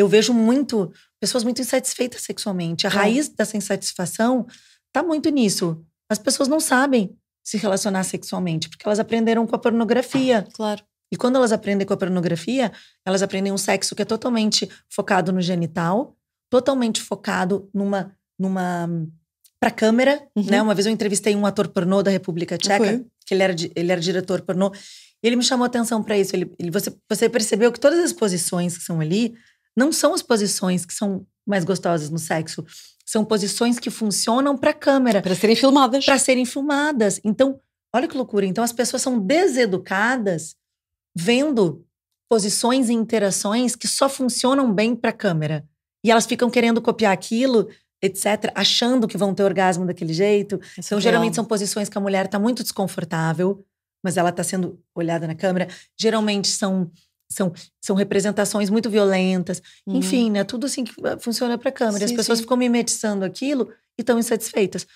Eu vejo muito pessoas muito insatisfeitas sexualmente. A é. raiz dessa insatisfação tá muito nisso. As pessoas não sabem se relacionar sexualmente, porque elas aprenderam com a pornografia. Ah, claro. E quando elas aprendem com a pornografia, elas aprendem um sexo que é totalmente focado no genital, totalmente focado numa numa para câmera, uhum. né? Uma vez eu entrevistei um ator pornô da República Tcheca, que ele era ele era diretor pornô, e ele me chamou atenção para isso. Ele, ele, você, você percebeu que todas as posições que são ali, não são as posições que são mais gostosas no sexo. São posições que funcionam para câmera. Para serem filmadas. Para serem filmadas. Então, olha que loucura. Então, as pessoas são deseducadas vendo posições e interações que só funcionam bem para câmera. E elas ficam querendo copiar aquilo, etc., achando que vão ter orgasmo daquele jeito. Isso é então, é geralmente são posições que a mulher está muito desconfortável, mas ela está sendo olhada na câmera. Geralmente são são, são representações muito violentas. Uhum. Enfim, né? Tudo assim que ah, funciona para a câmera. Sim, As pessoas sim. ficam mimetizando aquilo e estão insatisfeitas.